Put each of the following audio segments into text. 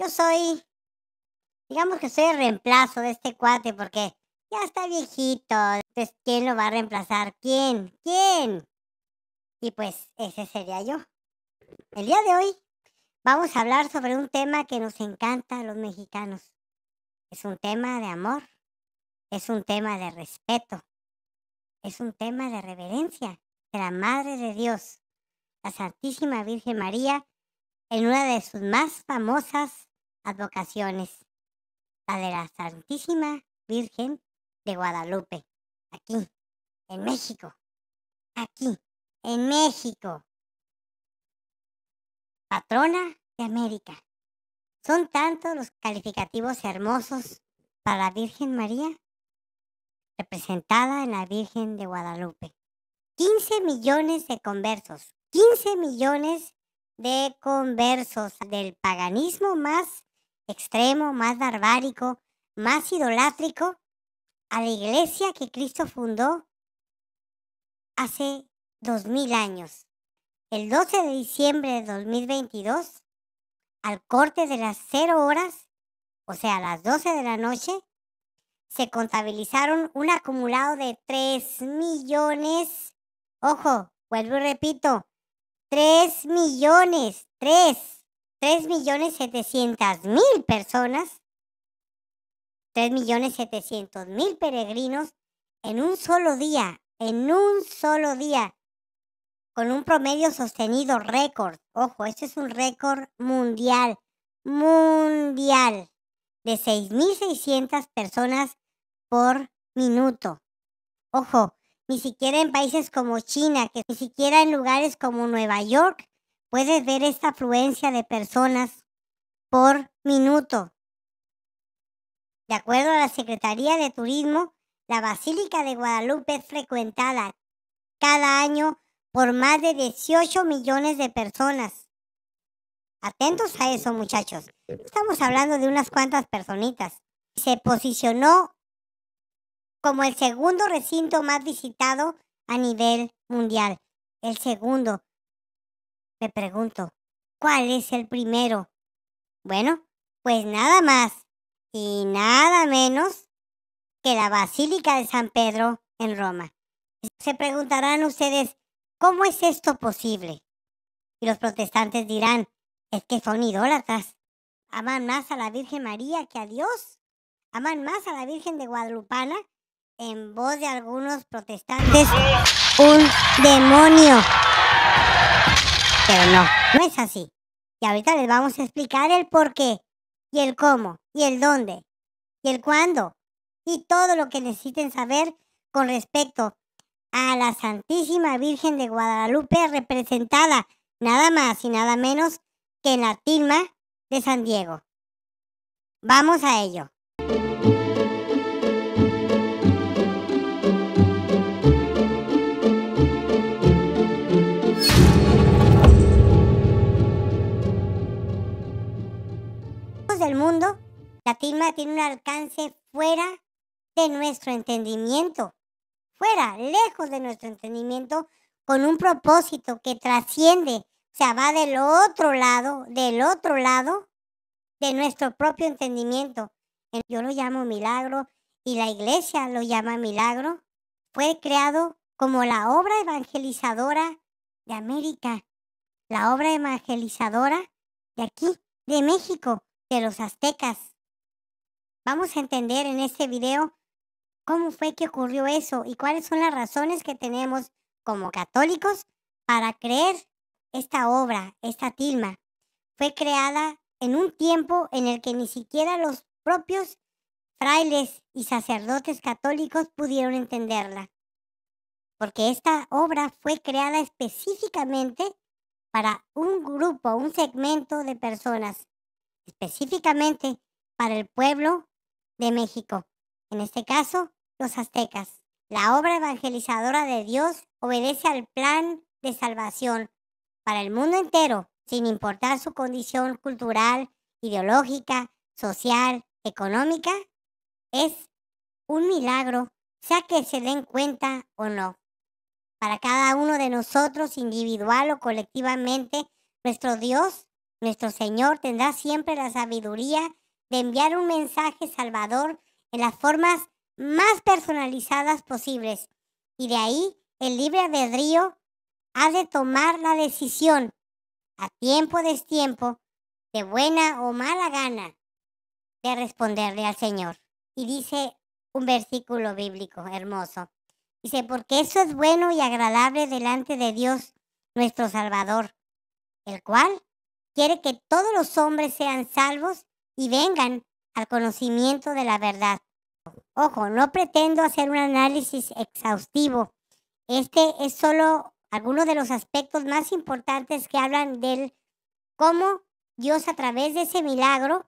Yo soy, digamos que soy el reemplazo de este cuate porque ya está viejito. Entonces, ¿quién lo va a reemplazar? ¿Quién? ¿Quién? Y pues ese sería yo. El día de hoy vamos a hablar sobre un tema que nos encanta a los mexicanos. Es un tema de amor, es un tema de respeto, es un tema de reverencia de la Madre de Dios, la Santísima Virgen María, en una de sus más famosas vocaciones. la de la Santísima Virgen de Guadalupe, aquí, en México, aquí, en México, patrona de América. Son tantos los calificativos hermosos para la Virgen María, representada en la Virgen de Guadalupe. 15 millones de conversos, 15 millones de conversos del paganismo más extremo, más barbárico, más idolátrico a la iglesia que Cristo fundó hace dos mil años. El 12 de diciembre de 2022, al corte de las cero horas, o sea, a las 12 de la noche, se contabilizaron un acumulado de tres millones, ojo, vuelvo y repito, tres millones, tres, 3.700.000 personas, 3.700.000 peregrinos en un solo día, en un solo día, con un promedio sostenido récord. Ojo, este es un récord mundial, mundial, de 6.600 personas por minuto. Ojo, ni siquiera en países como China, ni siquiera en lugares como Nueva York, puedes ver esta afluencia de personas por minuto. De acuerdo a la Secretaría de Turismo, la Basílica de Guadalupe es frecuentada cada año por más de 18 millones de personas. Atentos a eso, muchachos. Estamos hablando de unas cuantas personitas. Se posicionó como el segundo recinto más visitado a nivel mundial. El segundo. Me pregunto, ¿cuál es el primero? Bueno, pues nada más y nada menos que la Basílica de San Pedro en Roma. Se preguntarán ustedes, ¿cómo es esto posible? Y los protestantes dirán, es que son idólatras. Aman más a la Virgen María que a Dios. Aman más a la Virgen de Guadalupana, en voz de algunos protestantes, un demonio no, no es así. Y ahorita les vamos a explicar el por qué, y el cómo, y el dónde, y el cuándo, y todo lo que necesiten saber con respecto a la Santísima Virgen de Guadalupe representada nada más y nada menos que en la tilma de San Diego. Vamos a ello. mundo, la tisma tiene un alcance fuera de nuestro entendimiento, fuera, lejos de nuestro entendimiento, con un propósito que trasciende, se sea, va del otro lado, del otro lado de nuestro propio entendimiento. Yo lo llamo milagro y la iglesia lo llama milagro. Fue creado como la obra evangelizadora de América, la obra evangelizadora de aquí, de México de los aztecas. Vamos a entender en este video cómo fue que ocurrió eso y cuáles son las razones que tenemos como católicos para creer esta obra, esta tilma. Fue creada en un tiempo en el que ni siquiera los propios frailes y sacerdotes católicos pudieron entenderla, porque esta obra fue creada específicamente para un grupo, un segmento de personas, específicamente para el pueblo de México, en este caso los aztecas. La obra evangelizadora de Dios obedece al plan de salvación para el mundo entero, sin importar su condición cultural, ideológica, social, económica. Es un milagro, sea que se den cuenta o no. Para cada uno de nosotros, individual o colectivamente, nuestro Dios nuestro Señor tendrá siempre la sabiduría de enviar un mensaje salvador en las formas más personalizadas posibles. Y de ahí el libre albedrío ha de tomar la decisión a tiempo destiempo, de buena o mala gana, de responderle al Señor. Y dice un versículo bíblico hermoso. Dice, porque eso es bueno y agradable delante de Dios, nuestro Salvador, el cual quiere que todos los hombres sean salvos y vengan al conocimiento de la verdad. Ojo, no pretendo hacer un análisis exhaustivo. Este es solo alguno de los aspectos más importantes que hablan del cómo Dios a través de ese milagro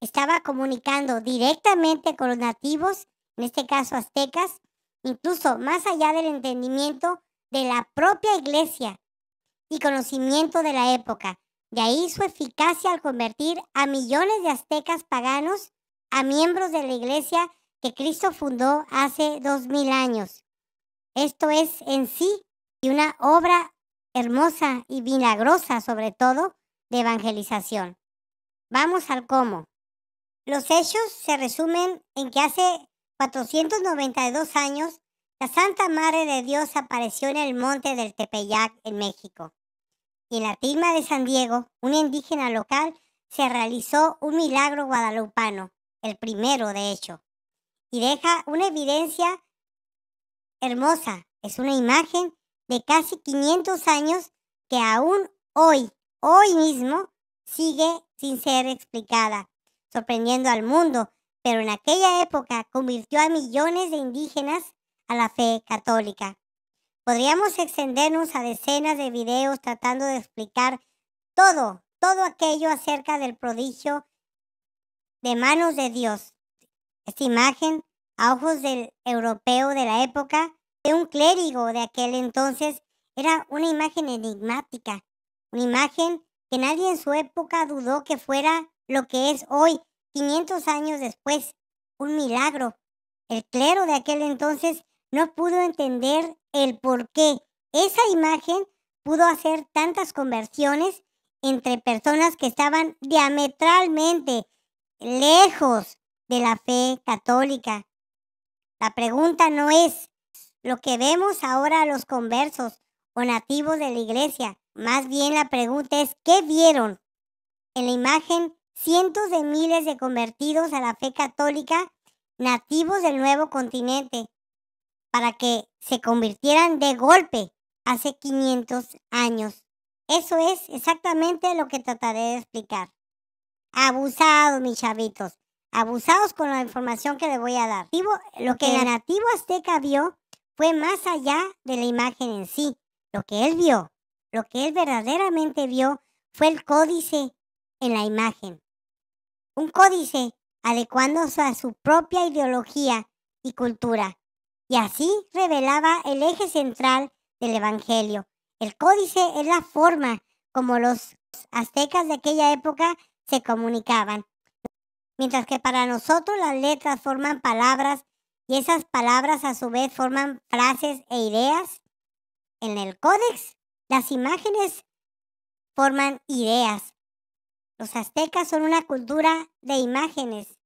estaba comunicando directamente con los nativos, en este caso aztecas, incluso más allá del entendimiento de la propia iglesia y conocimiento de la época. De ahí su eficacia al convertir a millones de aztecas paganos a miembros de la iglesia que Cristo fundó hace dos mil años. Esto es en sí y una obra hermosa y milagrosa sobre todo de evangelización. Vamos al cómo. Los hechos se resumen en que hace 492 años la Santa Madre de Dios apareció en el monte del Tepeyac en México y en la tima de San Diego, un indígena local, se realizó un milagro guadalupano, el primero de hecho, y deja una evidencia hermosa. Es una imagen de casi 500 años que aún hoy, hoy mismo, sigue sin ser explicada, sorprendiendo al mundo, pero en aquella época convirtió a millones de indígenas a la fe católica. Podríamos extendernos a decenas de videos tratando de explicar todo, todo aquello acerca del prodigio de manos de Dios. Esta imagen, a ojos del europeo de la época, de un clérigo de aquel entonces, era una imagen enigmática, una imagen que nadie en su época dudó que fuera lo que es hoy, 500 años después, un milagro. El clero de aquel entonces no pudo entender el por qué esa imagen pudo hacer tantas conversiones entre personas que estaban diametralmente lejos de la fe católica. La pregunta no es lo que vemos ahora a los conversos o nativos de la iglesia. Más bien la pregunta es ¿qué vieron? En la imagen, cientos de miles de convertidos a la fe católica, nativos del nuevo continente, para que se convirtieran de golpe hace 500 años. Eso es exactamente lo que trataré de explicar. Abusados, mis chavitos. Abusados con la información que les voy a dar. Lo que el nativo azteca vio fue más allá de la imagen en sí. Lo que él vio, lo que él verdaderamente vio, fue el códice en la imagen. Un códice adecuándose a su propia ideología y cultura y así revelaba el eje central del Evangelio. El códice es la forma como los aztecas de aquella época se comunicaban. Mientras que para nosotros las letras forman palabras y esas palabras a su vez forman frases e ideas, en el códex las imágenes forman ideas. Los aztecas son una cultura de imágenes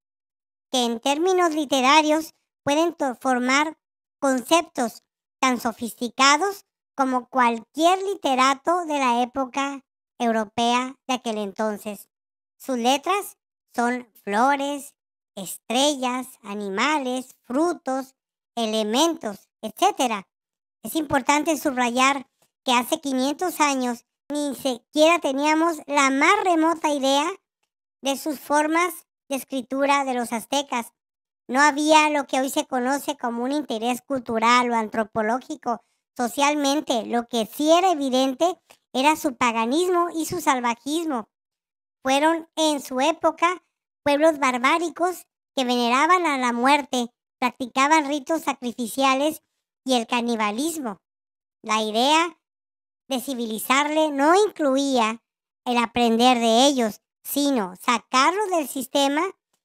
que en términos literarios pueden formar conceptos tan sofisticados como cualquier literato de la época europea de aquel entonces. Sus letras son flores, estrellas, animales, frutos, elementos, etc. Es importante subrayar que hace 500 años ni siquiera teníamos la más remota idea de sus formas de escritura de los aztecas, no había lo que hoy se conoce como un interés cultural o antropológico socialmente. Lo que sí era evidente era su paganismo y su salvajismo. Fueron en su época pueblos barbáricos que veneraban a la muerte, practicaban ritos sacrificiales y el canibalismo. La idea de civilizarle no incluía el aprender de ellos, sino sacarlos del sistema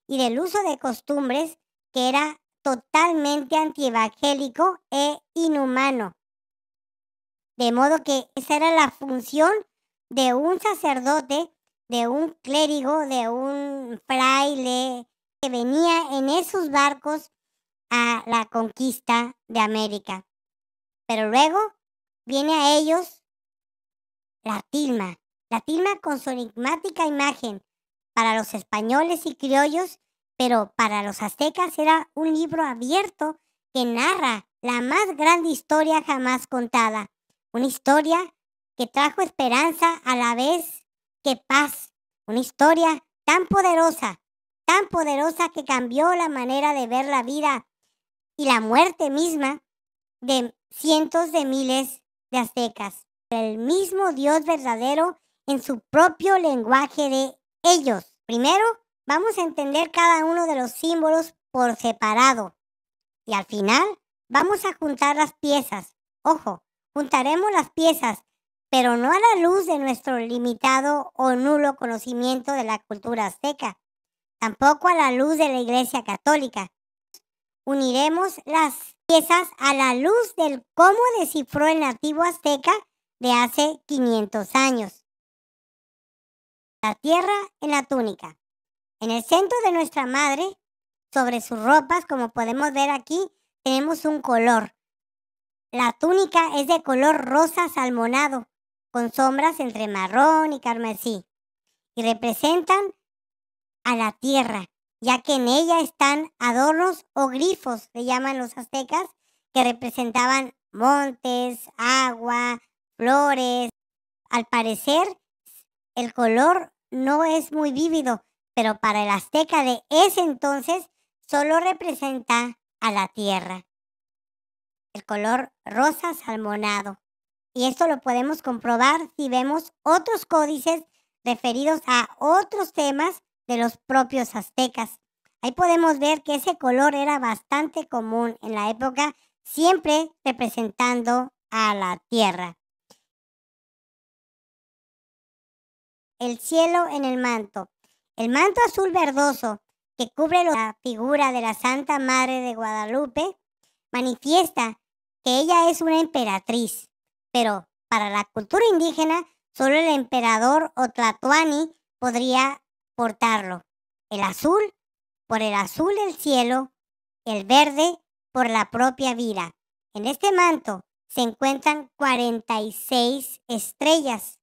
y del uso de costumbres que era totalmente antievangélico e inhumano. De modo que esa era la función de un sacerdote, de un clérigo, de un fraile que venía en esos barcos a la conquista de América. Pero luego viene a ellos la tilma, la tilma con su enigmática imagen para los españoles y criollos pero para los aztecas era un libro abierto que narra la más grande historia jamás contada, una historia que trajo esperanza a la vez que paz, una historia tan poderosa, tan poderosa que cambió la manera de ver la vida y la muerte misma de cientos de miles de aztecas. El mismo Dios verdadero en su propio lenguaje de ellos. Primero, Vamos a entender cada uno de los símbolos por separado y al final vamos a juntar las piezas. Ojo, juntaremos las piezas, pero no a la luz de nuestro limitado o nulo conocimiento de la cultura azteca, tampoco a la luz de la Iglesia Católica. Uniremos las piezas a la luz del cómo descifró el nativo azteca de hace 500 años. La tierra en la túnica. En el centro de nuestra madre, sobre sus ropas, como podemos ver aquí, tenemos un color. La túnica es de color rosa salmonado, con sombras entre marrón y carmesí, y representan a la tierra, ya que en ella están adornos o grifos, le llaman los aztecas, que representaban montes, agua, flores. Al parecer, el color no es muy vívido, pero para el azteca de ese entonces solo representa a la tierra. El color rosa salmonado. Y esto lo podemos comprobar si vemos otros códices referidos a otros temas de los propios aztecas. Ahí podemos ver que ese color era bastante común en la época, siempre representando a la tierra. El cielo en el manto. El manto azul verdoso que cubre la figura de la Santa Madre de Guadalupe manifiesta que ella es una emperatriz, pero para la cultura indígena solo el emperador o podría portarlo. El azul por el azul del cielo, el verde por la propia vida. En este manto se encuentran 46 estrellas.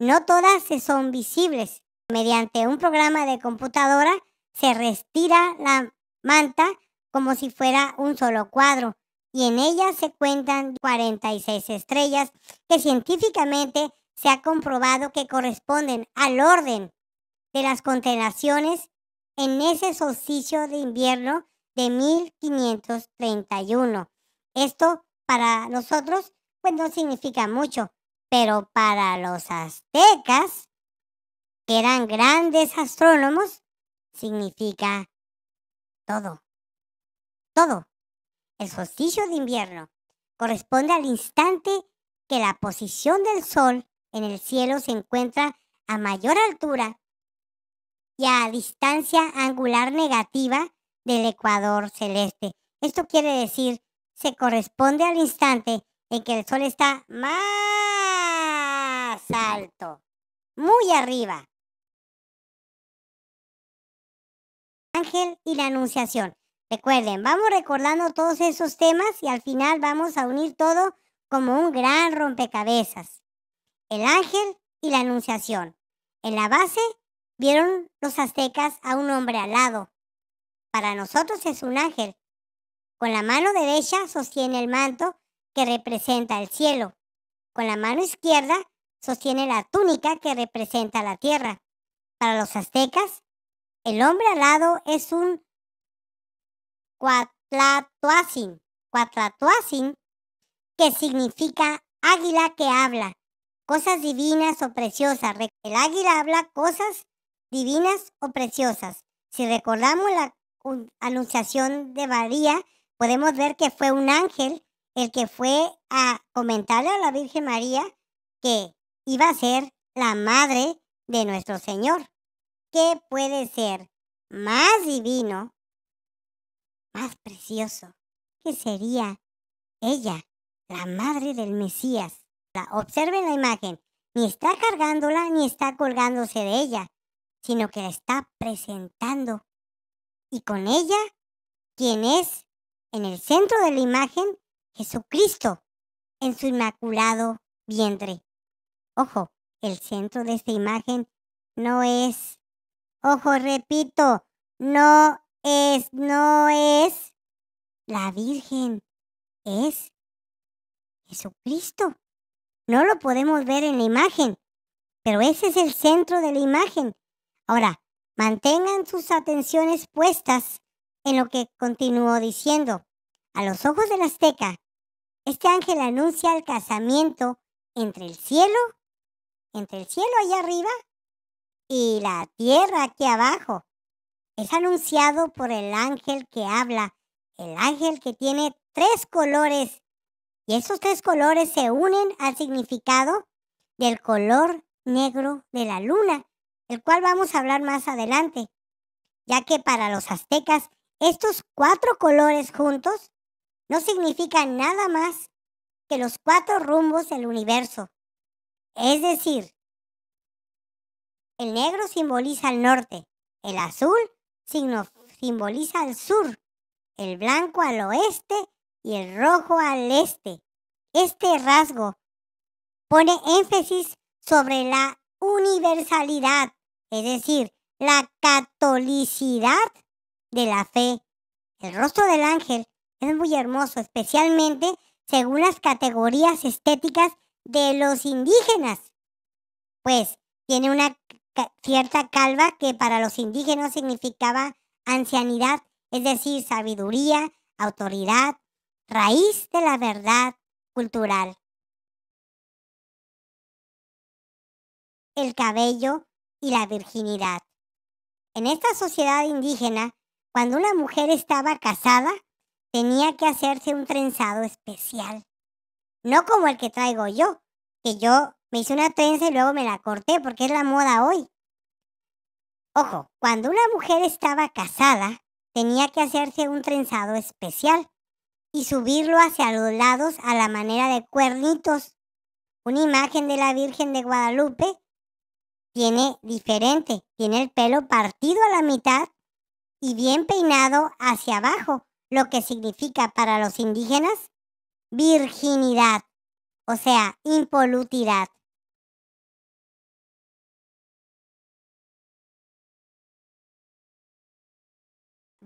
No todas se son visibles, Mediante un programa de computadora se respira la manta como si fuera un solo cuadro y en ella se cuentan 46 estrellas que científicamente se ha comprobado que corresponden al orden de las constelaciones en ese solsticio de invierno de 1531. Esto para nosotros pues, no significa mucho, pero para los aztecas que eran grandes astrónomos, significa todo. Todo. El solsticio de invierno corresponde al instante que la posición del Sol en el cielo se encuentra a mayor altura y a distancia angular negativa del ecuador celeste. Esto quiere decir, se corresponde al instante en que el Sol está más alto, muy arriba ángel y la anunciación. Recuerden, vamos recordando todos esos temas y al final vamos a unir todo como un gran rompecabezas. El ángel y la anunciación. En la base vieron los aztecas a un hombre alado. Para nosotros es un ángel. Con la mano derecha sostiene el manto que representa el cielo. Con la mano izquierda sostiene la túnica que representa la tierra. Para los aztecas, el hombre alado es un cuatlatoacin, cuatlatoacin, que significa águila que habla, cosas divinas o preciosas. El águila habla cosas divinas o preciosas. Si recordamos la anunciación de María, podemos ver que fue un ángel el que fue a comentarle a la Virgen María que iba a ser la madre de nuestro Señor. ¿Qué puede ser más divino, más precioso, que sería ella, la madre del Mesías? observen la imagen, ni está cargándola ni está colgándose de ella, sino que la está presentando. Y con ella, quien es en el centro de la imagen, Jesucristo, en su inmaculado vientre. Ojo, el centro de esta imagen no es Ojo, repito, no es, no es la Virgen, es Jesucristo. No lo podemos ver en la imagen, pero ese es el centro de la imagen. Ahora, mantengan sus atenciones puestas en lo que continuó diciendo. A los ojos del azteca, este ángel anuncia el casamiento entre el cielo, entre el cielo allá arriba y la tierra aquí abajo. Es anunciado por el ángel que habla, el ángel que tiene tres colores y esos tres colores se unen al significado del color negro de la luna, el cual vamos a hablar más adelante, ya que para los aztecas estos cuatro colores juntos no significan nada más que los cuatro rumbos del universo. Es decir, el negro simboliza el norte, el azul simboliza el sur, el blanco al oeste y el rojo al este. Este rasgo pone énfasis sobre la universalidad, es decir, la catolicidad de la fe. El rostro del ángel es muy hermoso, especialmente según las categorías estéticas de los indígenas, pues tiene una cierta calva que para los indígenas significaba ancianidad, es decir, sabiduría, autoridad, raíz de la verdad cultural. El cabello y la virginidad. En esta sociedad indígena, cuando una mujer estaba casada, tenía que hacerse un trenzado especial. No como el que traigo yo, que yo me hice una trenza y luego me la corté porque es la moda hoy. Ojo, cuando una mujer estaba casada, tenía que hacerse un trenzado especial y subirlo hacia los lados a la manera de cuernitos. Una imagen de la Virgen de Guadalupe tiene diferente, tiene el pelo partido a la mitad y bien peinado hacia abajo, lo que significa para los indígenas virginidad, o sea, impolutidad.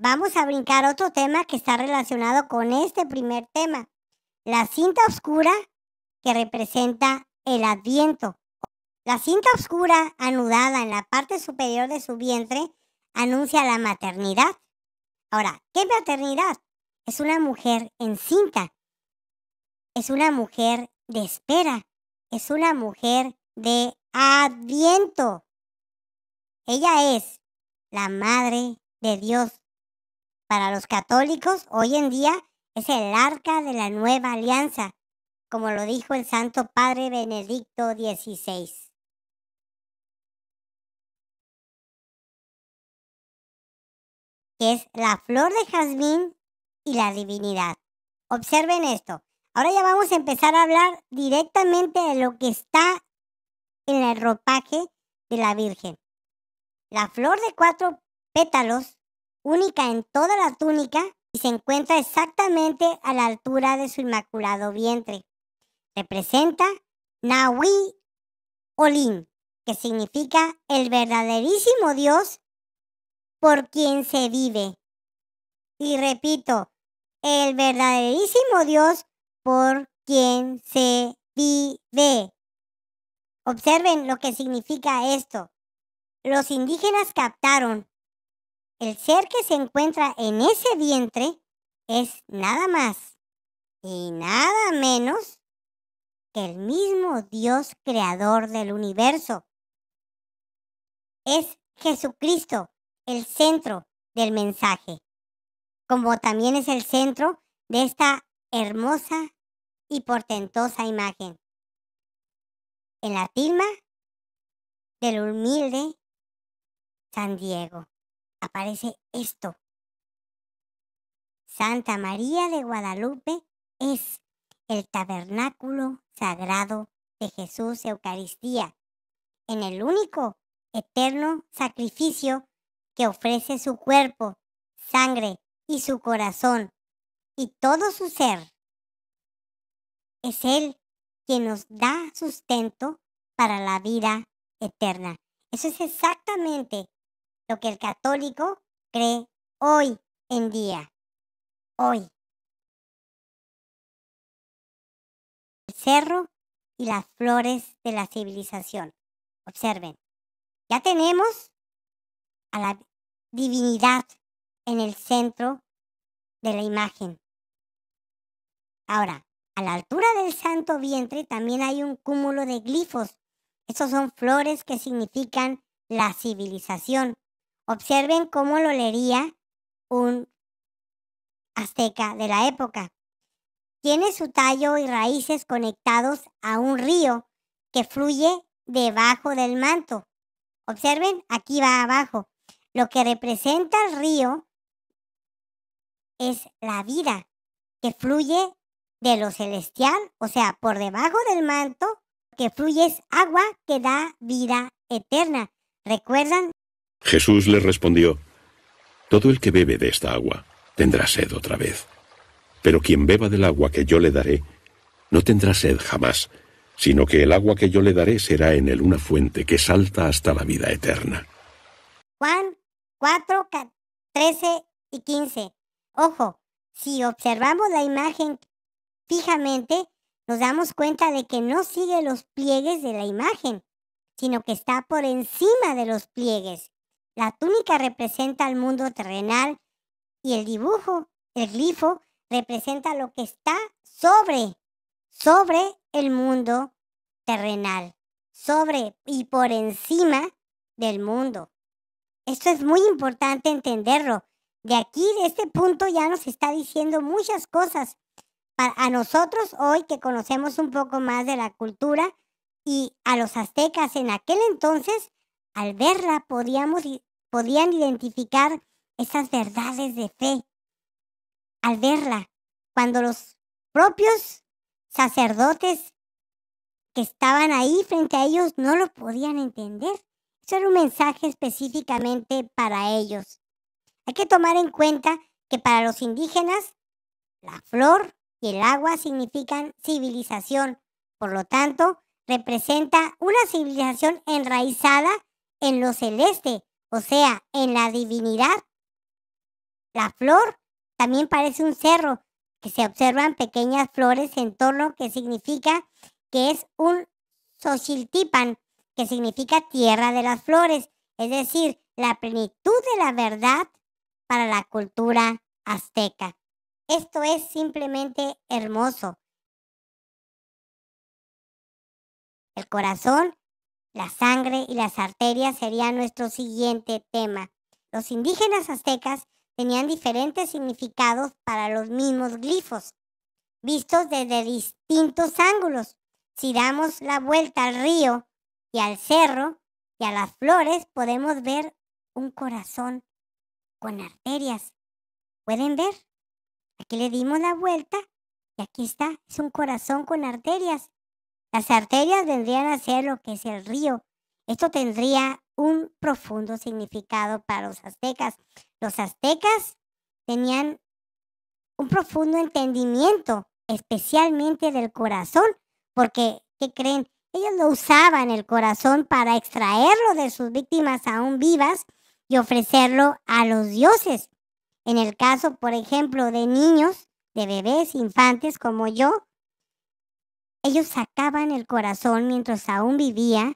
vamos a brincar otro tema que está relacionado con este primer tema. La cinta oscura que representa el adviento. La cinta oscura anudada en la parte superior de su vientre anuncia la maternidad. Ahora, ¿qué maternidad? Es una mujer encinta. Es una mujer de espera. Es una mujer de adviento. Ella es la madre de Dios para los católicos, hoy en día es el arca de la nueva alianza, como lo dijo el Santo Padre Benedicto XVI. que es la flor de jazmín y la divinidad. Observen esto. Ahora ya vamos a empezar a hablar directamente de lo que está en el ropaje de la Virgen. La flor de cuatro pétalos única en toda la túnica y se encuentra exactamente a la altura de su inmaculado vientre. Representa Nahui Olin, que significa el verdaderísimo Dios por quien se vive. Y repito, el verdaderísimo Dios por quien se vive. Observen lo que significa esto. Los indígenas captaron el ser que se encuentra en ese vientre es nada más y nada menos que el mismo Dios creador del universo. Es Jesucristo el centro del mensaje, como también es el centro de esta hermosa y portentosa imagen. En la tilma del humilde San Diego aparece esto. Santa María de Guadalupe es el tabernáculo sagrado de Jesús Eucaristía, en el único eterno sacrificio que ofrece su cuerpo, sangre y su corazón y todo su ser. Es Él quien nos da sustento para la vida eterna. Eso es exactamente lo que el católico cree hoy en día. Hoy. El cerro y las flores de la civilización. Observen, ya tenemos a la divinidad en el centro de la imagen. Ahora, a la altura del santo vientre también hay un cúmulo de glifos. esos son flores que significan la civilización. Observen cómo lo leería un azteca de la época. Tiene su tallo y raíces conectados a un río que fluye debajo del manto. Observen, aquí va abajo. Lo que representa el río es la vida que fluye de lo celestial, o sea, por debajo del manto, que fluye es agua que da vida eterna. ¿Recuerdan Jesús le respondió, Todo el que bebe de esta agua tendrá sed otra vez, pero quien beba del agua que yo le daré, no tendrá sed jamás, sino que el agua que yo le daré será en él una fuente que salta hasta la vida eterna. Juan 4, 13 y 15. Ojo, si observamos la imagen fijamente, nos damos cuenta de que no sigue los pliegues de la imagen, sino que está por encima de los pliegues. La túnica representa al mundo terrenal y el dibujo, el glifo, representa lo que está sobre, sobre el mundo terrenal, sobre y por encima del mundo. Esto es muy importante entenderlo. De aquí, de este punto, ya nos está diciendo muchas cosas. a nosotros hoy que conocemos un poco más de la cultura y a los aztecas en aquel entonces, al verla podíamos podían identificar esas verdades de fe al verla, cuando los propios sacerdotes que estaban ahí frente a ellos no lo podían entender. Eso era un mensaje específicamente para ellos. Hay que tomar en cuenta que para los indígenas la flor y el agua significan civilización, por lo tanto, representa una civilización enraizada en lo celeste, o sea, en la divinidad, la flor también parece un cerro, que se observan pequeñas flores en torno que significa que es un Xochiltipan, que significa tierra de las flores, es decir, la plenitud de la verdad para la cultura azteca. Esto es simplemente hermoso. El corazón la sangre y las arterias sería nuestro siguiente tema. Los indígenas aztecas tenían diferentes significados para los mismos glifos, vistos desde distintos ángulos. Si damos la vuelta al río y al cerro y a las flores, podemos ver un corazón con arterias. ¿Pueden ver? Aquí le dimos la vuelta y aquí está, es un corazón con arterias. Las arterias vendrían a ser lo que es el río. Esto tendría un profundo significado para los aztecas. Los aztecas tenían un profundo entendimiento, especialmente del corazón, porque, ¿qué creen? Ellos lo usaban el corazón para extraerlo de sus víctimas aún vivas y ofrecerlo a los dioses. En el caso, por ejemplo, de niños, de bebés, infantes como yo, ellos sacaban el corazón mientras aún vivía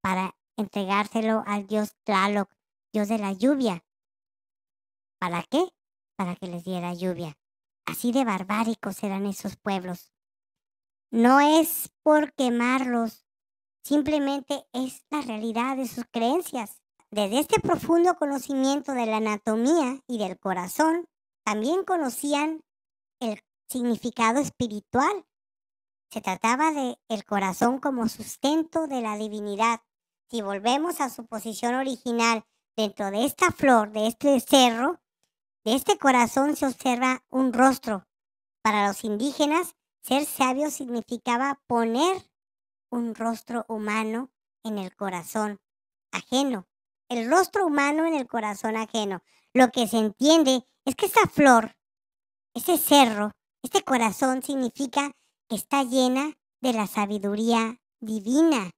para entregárselo al dios Tlaloc, dios de la lluvia. ¿Para qué? Para que les diera lluvia. Así de barbáricos eran esos pueblos. No es por quemarlos, simplemente es la realidad de sus creencias. Desde este profundo conocimiento de la anatomía y del corazón, también conocían el significado espiritual se trataba de el corazón como sustento de la divinidad. Si volvemos a su posición original dentro de esta flor, de este cerro, de este corazón se observa un rostro. Para los indígenas, ser sabio significaba poner un rostro humano en el corazón ajeno, el rostro humano en el corazón ajeno. Lo que se entiende es que esta flor, este cerro, este corazón significa está llena de la sabiduría divina.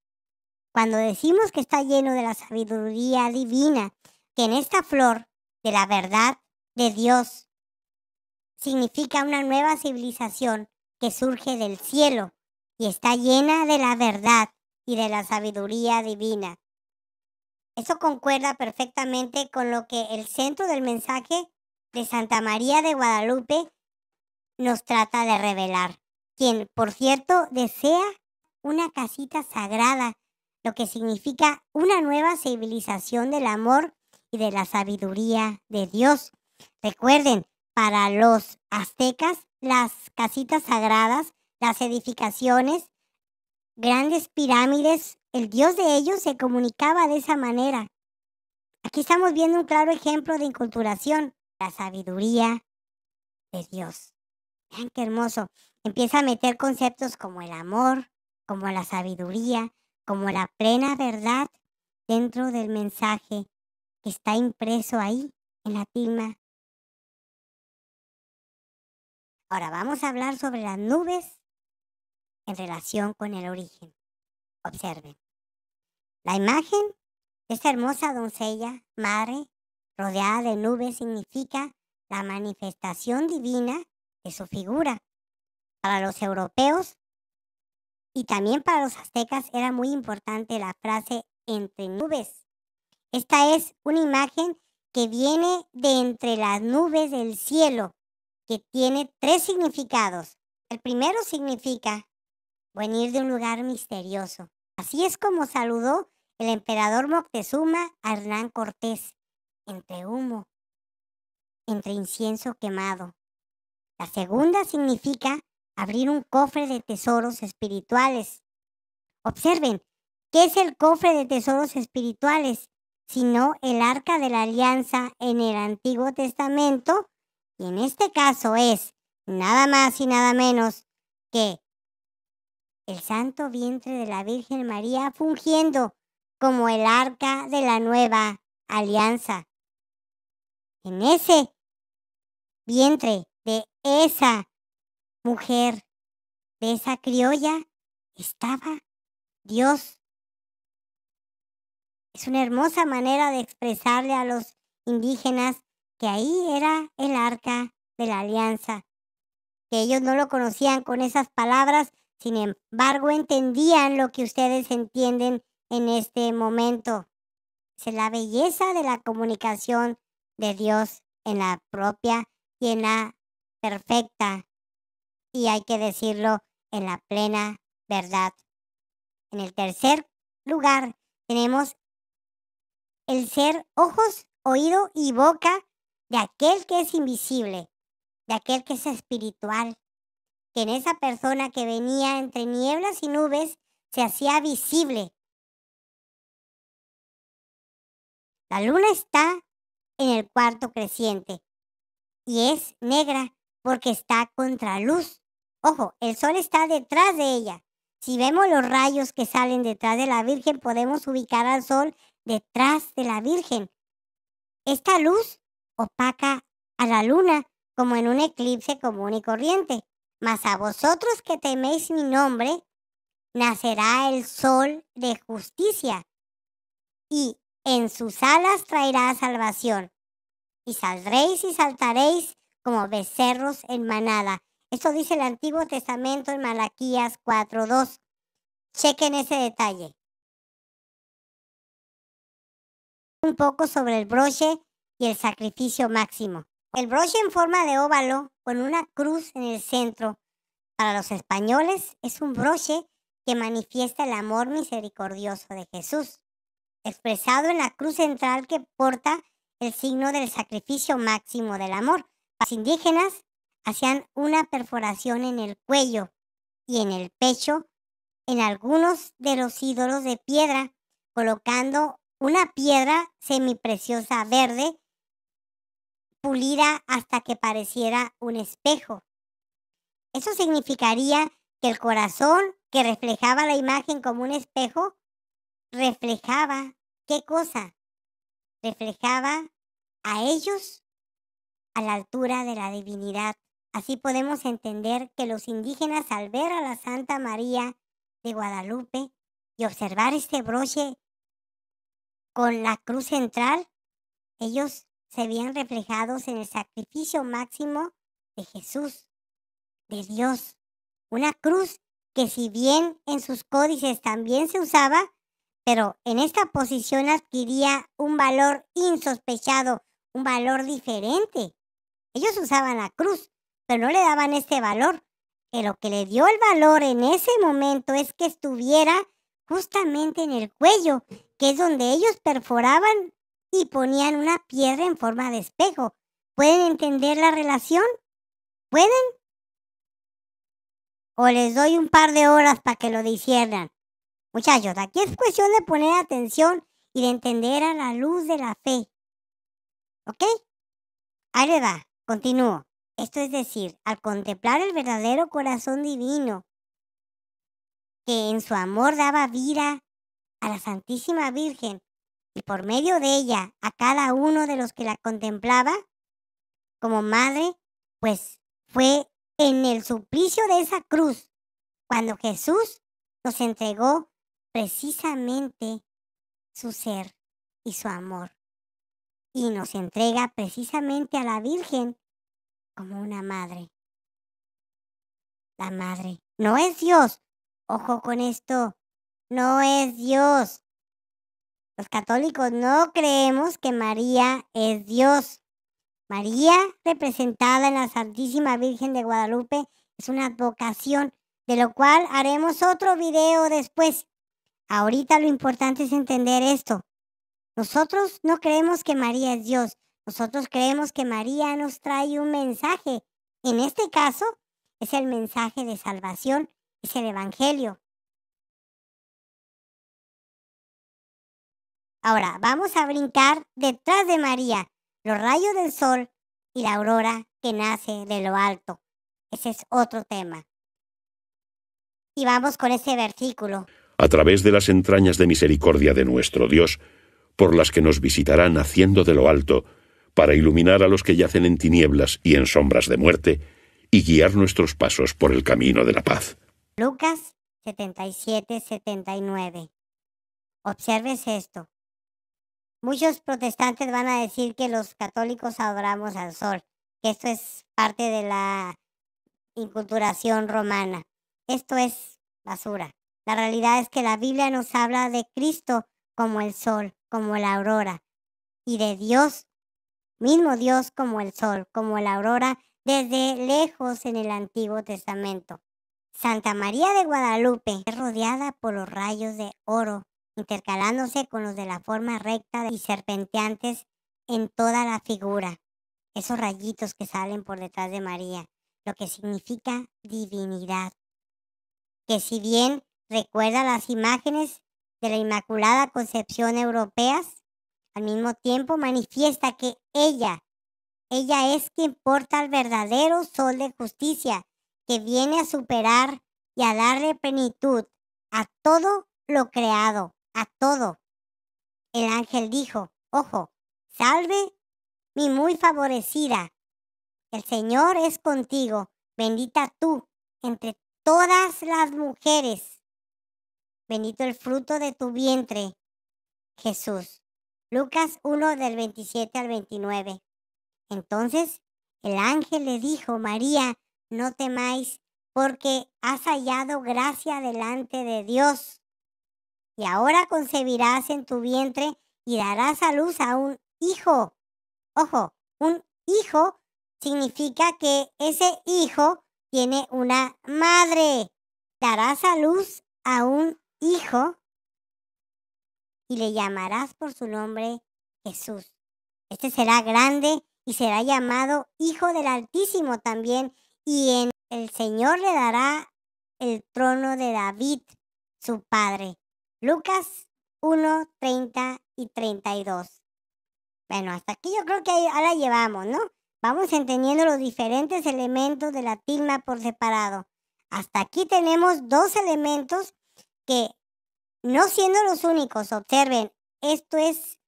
Cuando decimos que está lleno de la sabiduría divina, que en esta flor de la verdad de Dios significa una nueva civilización que surge del cielo y está llena de la verdad y de la sabiduría divina. Eso concuerda perfectamente con lo que el centro del mensaje de Santa María de Guadalupe nos trata de revelar quien, por cierto, desea una casita sagrada, lo que significa una nueva civilización del amor y de la sabiduría de Dios. Recuerden, para los aztecas, las casitas sagradas, las edificaciones, grandes pirámides, el Dios de ellos se comunicaba de esa manera. Aquí estamos viendo un claro ejemplo de inculturación, la sabiduría de Dios. qué hermoso. Empieza a meter conceptos como el amor, como la sabiduría, como la plena verdad dentro del mensaje que está impreso ahí en la tilma. Ahora vamos a hablar sobre las nubes en relación con el origen. Observen. La imagen de esta hermosa doncella, madre, rodeada de nubes, significa la manifestación divina de su figura, para los europeos y también para los aztecas era muy importante la frase entre nubes. Esta es una imagen que viene de entre las nubes del cielo, que tiene tres significados. El primero significa venir de un lugar misterioso. Así es como saludó el emperador Moctezuma a Hernán Cortés, entre humo, entre incienso quemado. La segunda significa abrir un cofre de tesoros espirituales. Observen, ¿qué es el cofre de tesoros espirituales? Sino el arca de la alianza en el Antiguo Testamento, y en este caso es nada más y nada menos que el santo vientre de la Virgen María fungiendo como el arca de la nueva alianza. En ese vientre de esa mujer de esa criolla estaba Dios. Es una hermosa manera de expresarle a los indígenas que ahí era el arca de la alianza, que ellos no lo conocían con esas palabras, sin embargo entendían lo que ustedes entienden en este momento. Es la belleza de la comunicación de Dios en la propia y en la perfecta y hay que decirlo en la plena verdad. En el tercer lugar tenemos el ser ojos, oído y boca de aquel que es invisible, de aquel que es espiritual, que en esa persona que venía entre nieblas y nubes se hacía visible. La luna está en el cuarto creciente y es negra porque está contra luz. Ojo, el sol está detrás de ella. Si vemos los rayos que salen detrás de la Virgen, podemos ubicar al sol detrás de la Virgen. Esta luz opaca a la luna como en un eclipse común y corriente. Mas a vosotros que teméis mi nombre, nacerá el sol de justicia, y en sus alas traerá salvación. Y saldréis y saltaréis como becerros en manada, esto dice el Antiguo Testamento en Malaquías 4.2. Chequen ese detalle. Un poco sobre el broche y el sacrificio máximo. El broche en forma de óvalo con una cruz en el centro. Para los españoles es un broche que manifiesta el amor misericordioso de Jesús, expresado en la cruz central que porta el signo del sacrificio máximo del amor. Para indígenas, hacían una perforación en el cuello y en el pecho en algunos de los ídolos de piedra, colocando una piedra semipreciosa verde pulida hasta que pareciera un espejo. Eso significaría que el corazón que reflejaba la imagen como un espejo, reflejaba qué cosa? Reflejaba a ellos a la altura de la divinidad Así podemos entender que los indígenas al ver a la Santa María de Guadalupe y observar este broche con la cruz central, ellos se veían reflejados en el sacrificio máximo de Jesús, de Dios. Una cruz que si bien en sus códices también se usaba, pero en esta posición adquiría un valor insospechado, un valor diferente. Ellos usaban la cruz, pero no le daban este valor. Que lo que le dio el valor en ese momento es que estuviera justamente en el cuello, que es donde ellos perforaban y ponían una piedra en forma de espejo. ¿Pueden entender la relación? ¿Pueden? ¿O les doy un par de horas para que lo disiernan? Muchachos, aquí es cuestión de poner atención y de entender a la luz de la fe. ¿Ok? Ahí le va, continúo. Esto es decir, al contemplar el verdadero corazón divino, que en su amor daba vida a la Santísima Virgen y por medio de ella a cada uno de los que la contemplaba como madre, pues fue en el suplicio de esa cruz cuando Jesús nos entregó precisamente su ser y su amor. Y nos entrega precisamente a la Virgen como una madre. La madre. No es Dios. Ojo con esto. No es Dios. Los católicos no creemos que María es Dios. María, representada en la Santísima Virgen de Guadalupe, es una advocación, de lo cual haremos otro video después. Ahorita lo importante es entender esto. Nosotros no creemos que María es Dios. Nosotros creemos que María nos trae un mensaje. En este caso, es el mensaje de salvación, es el Evangelio. Ahora, vamos a brincar detrás de María, los rayos del sol y la aurora que nace de lo alto. Ese es otro tema. Y vamos con ese versículo. A través de las entrañas de misericordia de nuestro Dios, por las que nos visitará naciendo de lo alto, para iluminar a los que yacen en tinieblas y en sombras de muerte, y guiar nuestros pasos por el camino de la paz. Lucas 77-79. Observes esto. Muchos protestantes van a decir que los católicos adoramos al sol, que esto es parte de la inculturación romana. Esto es basura. La realidad es que la Biblia nos habla de Cristo como el sol, como la aurora, y de Dios mismo Dios como el sol, como la aurora, desde lejos en el Antiguo Testamento. Santa María de Guadalupe es rodeada por los rayos de oro, intercalándose con los de la forma recta y serpenteantes en toda la figura. Esos rayitos que salen por detrás de María, lo que significa divinidad. Que si bien recuerda las imágenes de la Inmaculada Concepción europeas, al mismo tiempo manifiesta que ella, ella es quien porta el verdadero sol de justicia que viene a superar y a darle plenitud a todo lo creado, a todo. El ángel dijo, ojo, salve mi muy favorecida. El Señor es contigo, bendita tú entre todas las mujeres. Bendito el fruto de tu vientre, Jesús. Lucas 1 del 27 al 29. Entonces el ángel le dijo, María, no temáis, porque has hallado gracia delante de Dios. Y ahora concebirás en tu vientre y darás a luz a un hijo. Ojo, un hijo significa que ese hijo tiene una madre. Darás a luz a un hijo y le llamarás por su nombre Jesús. Este será grande y será llamado Hijo del Altísimo también, y en el Señor le dará el trono de David, su padre. Lucas 1, 30 y 32. Bueno, hasta aquí yo creo que ahora llevamos, ¿no? Vamos entendiendo los diferentes elementos de la tigna por separado. Hasta aquí tenemos dos elementos que no siendo los únicos, observen, esto es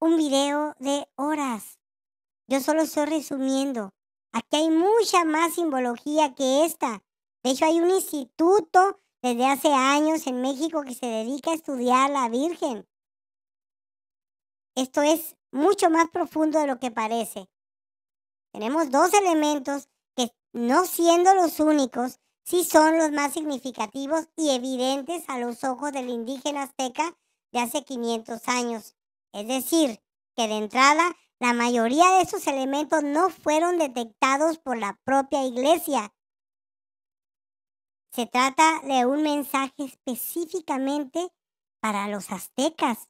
un video de horas. Yo solo estoy resumiendo. Aquí hay mucha más simbología que esta. De hecho, hay un instituto desde hace años en México que se dedica a estudiar a la Virgen. Esto es mucho más profundo de lo que parece. Tenemos dos elementos que, no siendo los únicos, sí son los más significativos y evidentes a los ojos del indígena azteca de hace 500 años. Es decir, que de entrada la mayoría de esos elementos no fueron detectados por la propia iglesia. Se trata de un mensaje específicamente para los aztecas.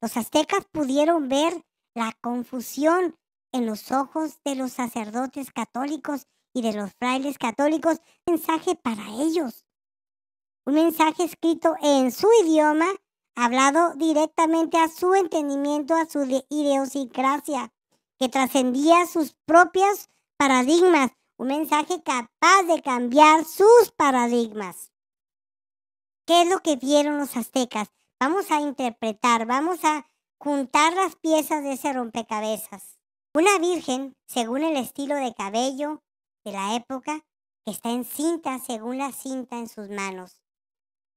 Los aztecas pudieron ver la confusión en los ojos de los sacerdotes católicos y de los frailes católicos, mensaje para ellos. Un mensaje escrito en su idioma, hablado directamente a su entendimiento, a su idiosincrasia, que trascendía sus propios paradigmas, un mensaje capaz de cambiar sus paradigmas. ¿Qué es lo que vieron los aztecas? Vamos a interpretar, vamos a juntar las piezas de ese rompecabezas. Una virgen, según el estilo de cabello, de la época que está cinta según la cinta en sus manos.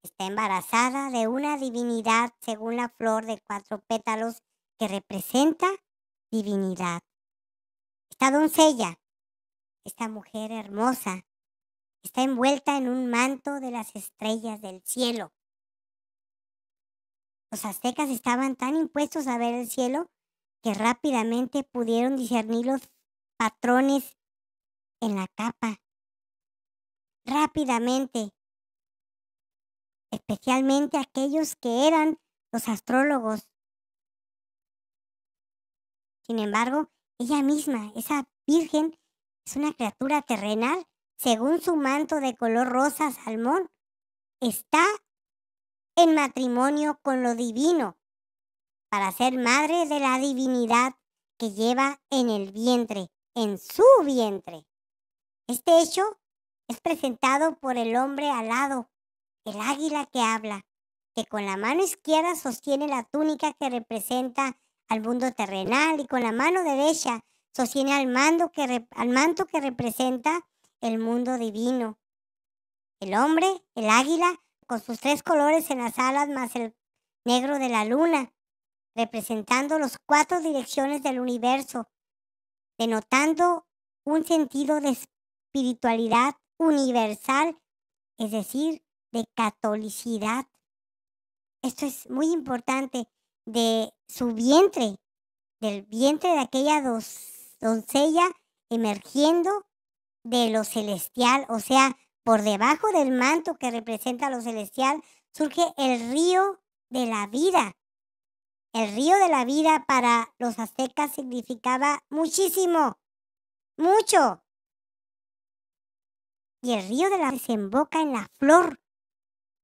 Está embarazada de una divinidad según la flor de cuatro pétalos que representa divinidad. Esta doncella, esta mujer hermosa, está envuelta en un manto de las estrellas del cielo. Los aztecas estaban tan impuestos a ver el cielo que rápidamente pudieron discernir los patrones en la capa rápidamente, especialmente aquellos que eran los astrólogos. Sin embargo, ella misma, esa virgen, es una criatura terrenal, según su manto de color rosa salmón, está en matrimonio con lo divino, para ser madre de la divinidad que lleva en el vientre, en su vientre. Este hecho es presentado por el hombre alado, el águila que habla, que con la mano izquierda sostiene la túnica que representa al mundo terrenal y con la mano derecha sostiene al, mando que, al manto que representa el mundo divino. El hombre, el águila, con sus tres colores en las alas más el negro de la luna, representando las cuatro direcciones del universo, denotando un sentido de espiritualidad universal, es decir, de catolicidad. Esto es muy importante, de su vientre, del vientre de aquella doncella emergiendo de lo celestial, o sea, por debajo del manto que representa lo celestial, surge el río de la vida. El río de la vida para los aztecas significaba muchísimo, mucho y el río de la desemboca en la flor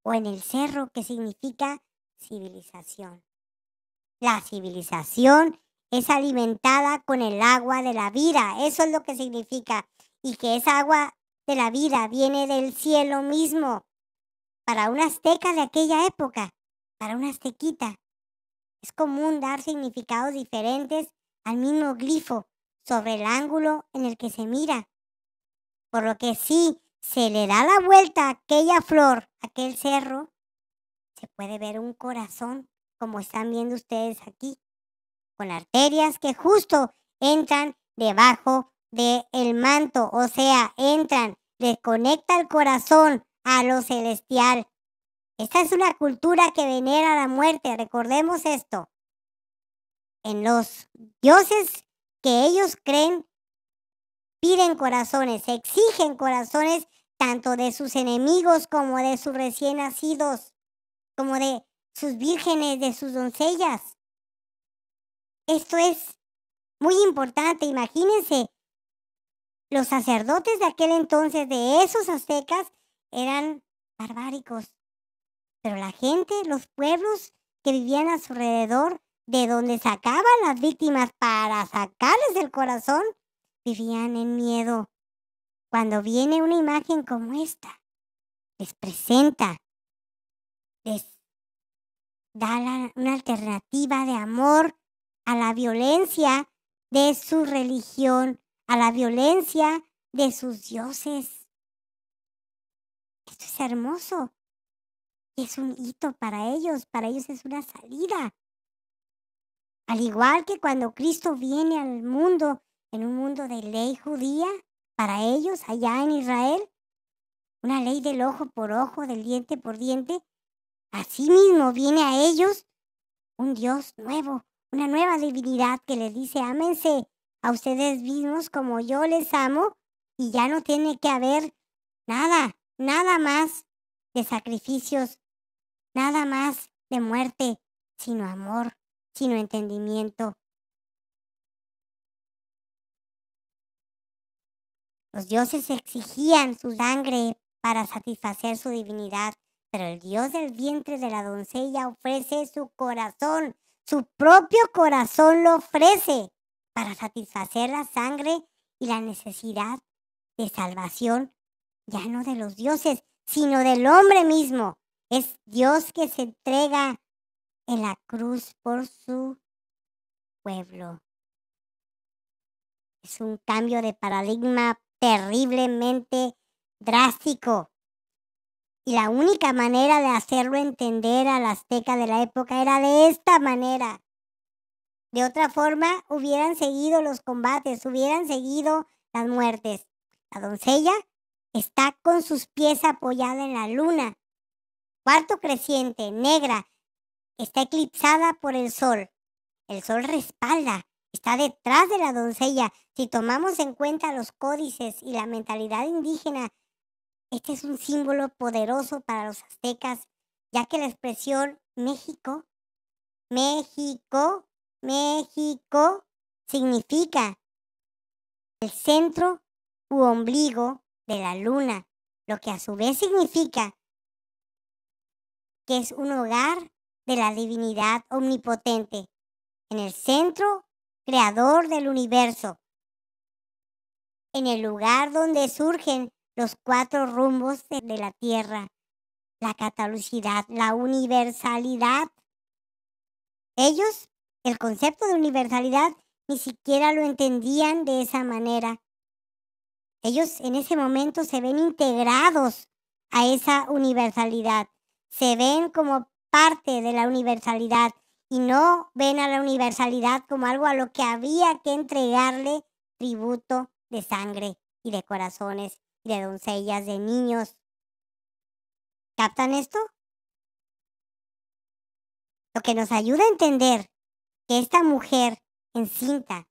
o en el cerro que significa civilización. La civilización es alimentada con el agua de la vida, eso es lo que significa, y que esa agua de la vida viene del cielo mismo. Para un azteca de aquella época, para un aztequita, es común dar significados diferentes al mismo glifo sobre el ángulo en el que se mira. Por lo que sí, se le da la vuelta a aquella flor, aquel cerro, se puede ver un corazón, como están viendo ustedes aquí, con arterias que justo entran debajo del el manto, o sea, entran, les conecta el corazón a lo celestial. Esta es una cultura que venera la muerte, recordemos esto. En los dioses que ellos creen piden corazones, exigen corazones tanto de sus enemigos como de sus recién nacidos, como de sus vírgenes, de sus doncellas. Esto es muy importante, imagínense. Los sacerdotes de aquel entonces, de esos aztecas, eran barbáricos. Pero la gente, los pueblos que vivían a su alrededor, de donde sacaban las víctimas para sacarles el corazón, vivían en miedo. Cuando viene una imagen como esta, les presenta, les da una alternativa de amor a la violencia de su religión, a la violencia de sus dioses. Esto es hermoso. Es un hito para ellos, para ellos es una salida. Al igual que cuando Cristo viene al mundo en un mundo de ley judía, para ellos allá en Israel, una ley del ojo por ojo, del diente por diente, así mismo viene a ellos un Dios nuevo, una nueva divinidad que les dice, ámense a ustedes mismos como yo les amo y ya no tiene que haber nada, nada más de sacrificios, nada más de muerte, sino amor, sino entendimiento, Los dioses exigían su sangre para satisfacer su divinidad, pero el dios del vientre de la doncella ofrece su corazón, su propio corazón lo ofrece para satisfacer la sangre y la necesidad de salvación, ya no de los dioses, sino del hombre mismo. Es Dios que se entrega en la cruz por su pueblo. Es un cambio de paradigma terriblemente drástico. Y la única manera de hacerlo entender a al azteca de la época era de esta manera. De otra forma, hubieran seguido los combates, hubieran seguido las muertes. La doncella está con sus pies apoyada en la luna. Cuarto creciente, negra, está eclipsada por el sol. El sol respalda, está detrás de la doncella. Si tomamos en cuenta los códices y la mentalidad indígena, este es un símbolo poderoso para los aztecas, ya que la expresión México, México, México significa el centro u ombligo de la luna, lo que a su vez significa que es un hogar de la divinidad omnipotente. En el centro creador del universo. En el lugar donde surgen los cuatro rumbos de la Tierra, la catalucidad, la universalidad. Ellos, el concepto de universalidad, ni siquiera lo entendían de esa manera. Ellos en ese momento se ven integrados a esa universalidad, se ven como parte de la universalidad, y no ven a la universalidad como algo a lo que había que entregarle tributo de sangre y de corazones y de doncellas, de niños. ¿Captan esto? Lo que nos ayuda a entender que esta mujer encinta,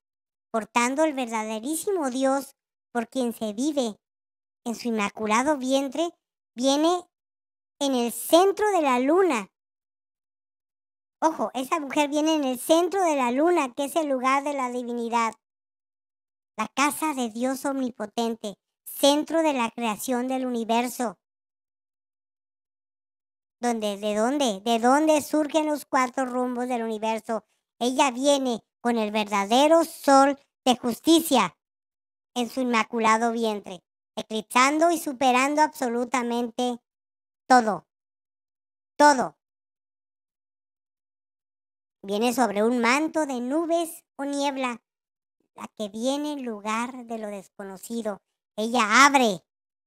portando el verdaderísimo Dios por quien se vive en su inmaculado vientre, viene en el centro de la luna Ojo, esa mujer viene en el centro de la luna, que es el lugar de la divinidad. La casa de Dios omnipotente, centro de la creación del universo. ¿Dónde, ¿De dónde? ¿De dónde surgen los cuatro rumbos del universo? Ella viene con el verdadero sol de justicia en su inmaculado vientre, eclipsando y superando absolutamente todo. Todo. Viene sobre un manto de nubes o niebla, la que viene en lugar de lo desconocido. Ella abre,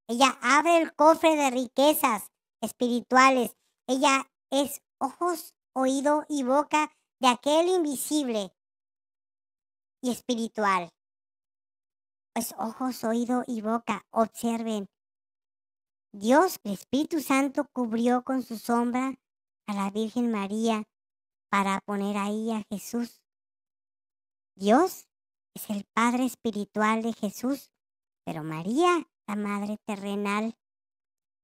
ella abre el cofre de riquezas espirituales. Ella es ojos, oído y boca de aquel invisible y espiritual. Pues ojos, oído y boca, observen. Dios, el Espíritu Santo, cubrió con su sombra a la Virgen María para poner ahí a Jesús. Dios es el Padre Espiritual de Jesús, pero María, la Madre Terrenal.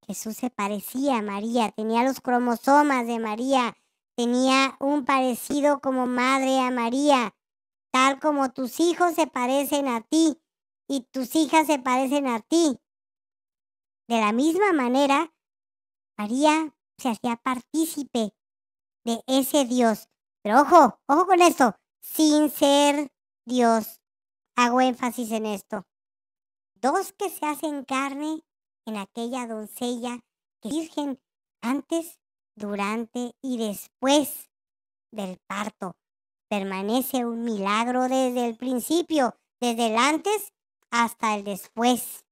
Jesús se parecía a María, tenía los cromosomas de María, tenía un parecido como madre a María, tal como tus hijos se parecen a ti y tus hijas se parecen a ti. De la misma manera, María se hacía partícipe de ese Dios. Pero ojo, ojo con esto, sin ser Dios. Hago énfasis en esto. Dos que se hacen carne en aquella doncella que virgen antes, durante y después del parto. Permanece un milagro desde el principio, desde el antes hasta el después.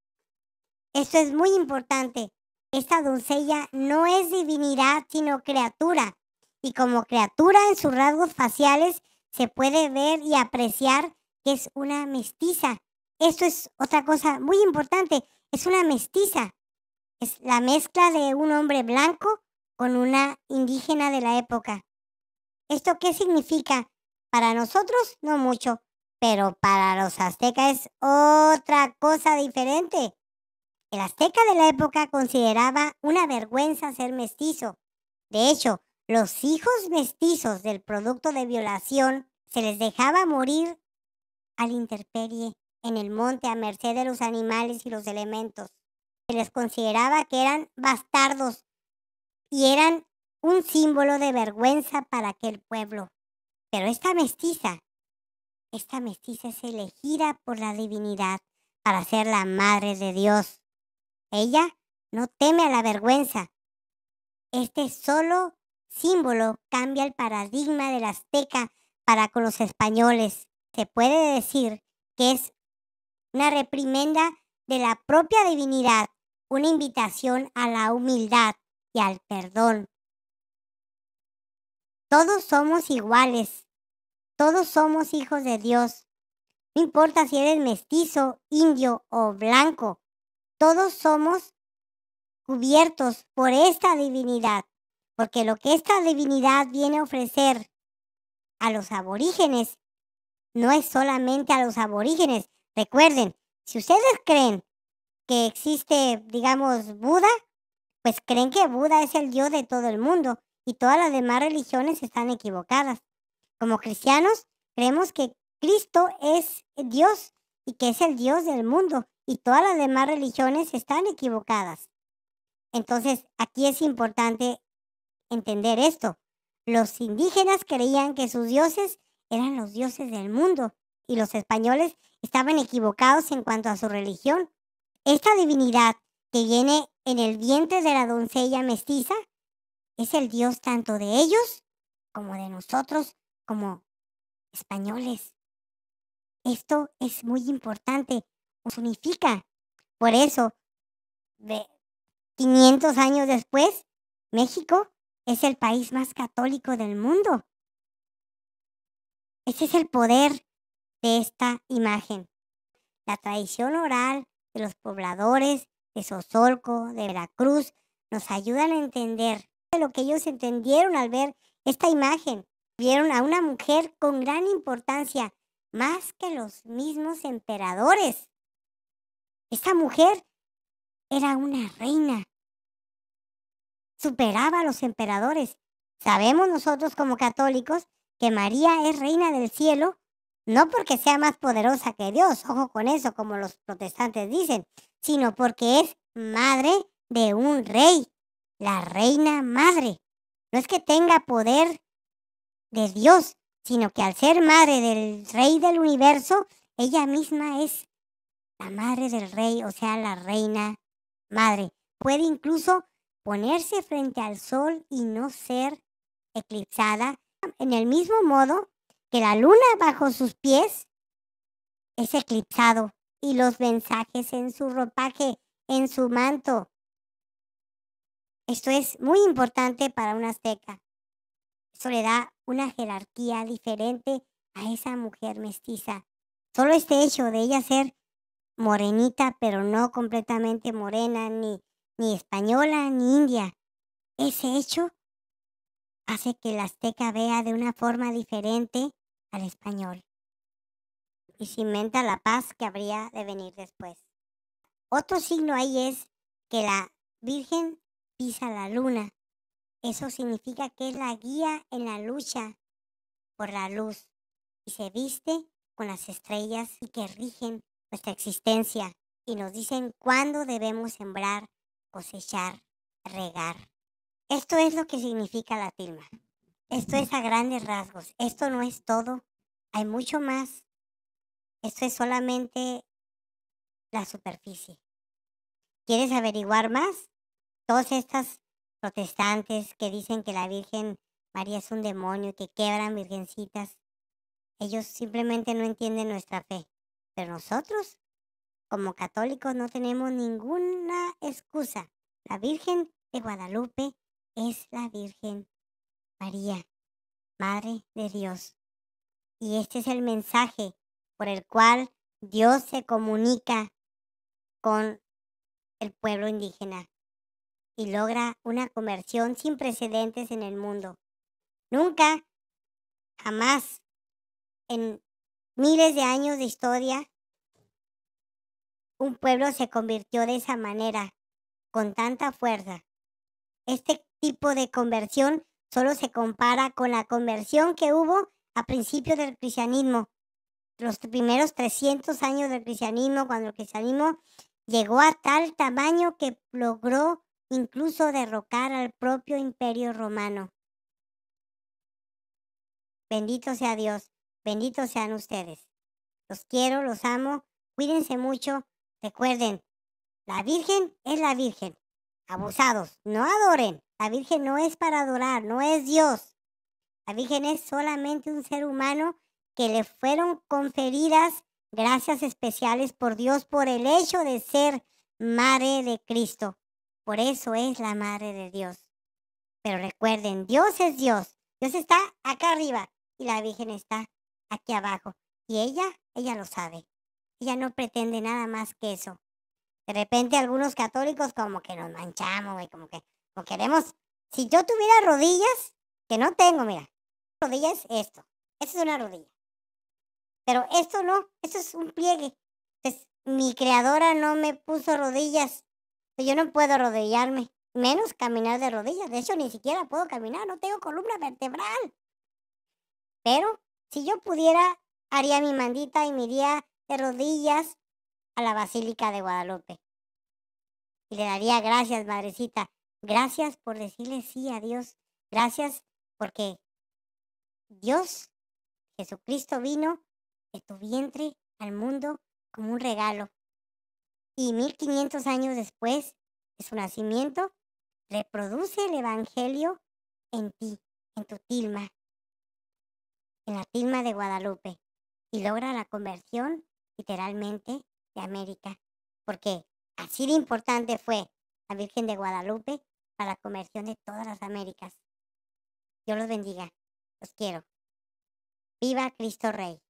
Esto es muy importante. Esta doncella no es divinidad, sino criatura y como criatura en sus rasgos faciales se puede ver y apreciar que es una mestiza. Esto es otra cosa muy importante, es una mestiza. Es la mezcla de un hombre blanco con una indígena de la época. ¿Esto qué significa? Para nosotros no mucho, pero para los aztecas es otra cosa diferente. El azteca de la época consideraba una vergüenza ser mestizo. De hecho, los hijos mestizos del producto de violación se les dejaba morir al interperie en el monte a merced de los animales y los elementos. Se les consideraba que eran bastardos y eran un símbolo de vergüenza para aquel pueblo. Pero esta mestiza, esta mestiza es elegida por la divinidad para ser la madre de Dios. Ella no teme a la vergüenza. Este solo símbolo cambia el paradigma del azteca para con los españoles. Se puede decir que es una reprimenda de la propia divinidad, una invitación a la humildad y al perdón. Todos somos iguales, todos somos hijos de Dios. No importa si eres mestizo, indio o blanco, todos somos cubiertos por esta divinidad porque lo que esta divinidad viene a ofrecer a los aborígenes no es solamente a los aborígenes. Recuerden, si ustedes creen que existe, digamos, Buda, pues creen que Buda es el Dios de todo el mundo y todas las demás religiones están equivocadas. Como cristianos, creemos que Cristo es Dios y que es el Dios del mundo y todas las demás religiones están equivocadas. Entonces, aquí es importante entender esto. Los indígenas creían que sus dioses eran los dioses del mundo y los españoles estaban equivocados en cuanto a su religión. Esta divinidad que viene en el vientre de la doncella mestiza es el dios tanto de ellos como de nosotros como españoles. Esto es muy importante, nos unifica. Por eso, de 500 años después, México es el país más católico del mundo. Ese es el poder de esta imagen. La tradición oral de los pobladores de Sosolco, de Veracruz, nos ayudan a entender lo que ellos entendieron al ver esta imagen. Vieron a una mujer con gran importancia, más que los mismos emperadores. Esta mujer era una reina, superaba a los emperadores. Sabemos nosotros como católicos que María es reina del cielo, no porque sea más poderosa que Dios, ojo con eso, como los protestantes dicen, sino porque es madre de un rey, la reina madre. No es que tenga poder de Dios, sino que al ser madre del rey del universo, ella misma es la madre del rey, o sea, la reina madre. Puede incluso ponerse frente al sol y no ser eclipsada, en el mismo modo que la luna bajo sus pies es eclipsado y los mensajes en su ropaje, en su manto. Esto es muy importante para un azteca. Eso le da una jerarquía diferente a esa mujer mestiza. Solo este hecho de ella ser morenita, pero no completamente morena, ni ni española, ni india. Ese hecho hace que el azteca vea de una forma diferente al español y cimenta la paz que habría de venir después. Otro signo ahí es que la Virgen pisa la luna. Eso significa que es la guía en la lucha por la luz y se viste con las estrellas y que rigen nuestra existencia y nos dicen cuándo debemos sembrar, cosechar, regar. Esto es lo que significa la tilma. Esto es a grandes rasgos. Esto no es todo. Hay mucho más. Esto es solamente la superficie. ¿Quieres averiguar más? Todas estas protestantes que dicen que la Virgen María es un demonio, que quebran virgencitas, ellos simplemente no entienden nuestra fe. Pero nosotros como católicos no tenemos ninguna excusa. La Virgen de Guadalupe es la Virgen María, Madre de Dios. Y este es el mensaje por el cual Dios se comunica con el pueblo indígena y logra una conversión sin precedentes en el mundo. Nunca, jamás, en miles de años de historia, un pueblo se convirtió de esa manera, con tanta fuerza. Este tipo de conversión solo se compara con la conversión que hubo a principios del cristianismo, los primeros 300 años del cristianismo, cuando el cristianismo llegó a tal tamaño que logró incluso derrocar al propio imperio romano. Bendito sea Dios, Benditos sean ustedes. Los quiero, los amo, cuídense mucho, Recuerden, la Virgen es la Virgen. Abusados, no adoren. La Virgen no es para adorar, no es Dios. La Virgen es solamente un ser humano que le fueron conferidas gracias especiales por Dios por el hecho de ser madre de Cristo. Por eso es la madre de Dios. Pero recuerden, Dios es Dios. Dios está acá arriba y la Virgen está aquí abajo. Y ella, ella lo sabe ya no pretende nada más que eso. De repente algunos católicos como que nos manchamos, y como que no queremos. Si yo tuviera rodillas, que no tengo, mira, rodillas es esto, esta es una rodilla. Pero esto no, esto es un pliegue. mi creadora no me puso rodillas, yo no puedo arrodillarme, menos caminar de rodillas. De hecho, ni siquiera puedo caminar, no tengo columna vertebral. Pero si yo pudiera, haría mi mandita y mi de rodillas a la Basílica de Guadalupe. Y le daría gracias, madrecita. Gracias por decirle sí a Dios. Gracias porque Dios, Jesucristo, vino de tu vientre al mundo como un regalo. Y 1500 años después de su nacimiento, reproduce el Evangelio en ti, en tu tilma, en la tilma de Guadalupe, y logra la conversión literalmente de América, porque así de importante fue la Virgen de Guadalupe para la conversión de todas las Américas. Dios los bendiga, los quiero. Viva Cristo Rey.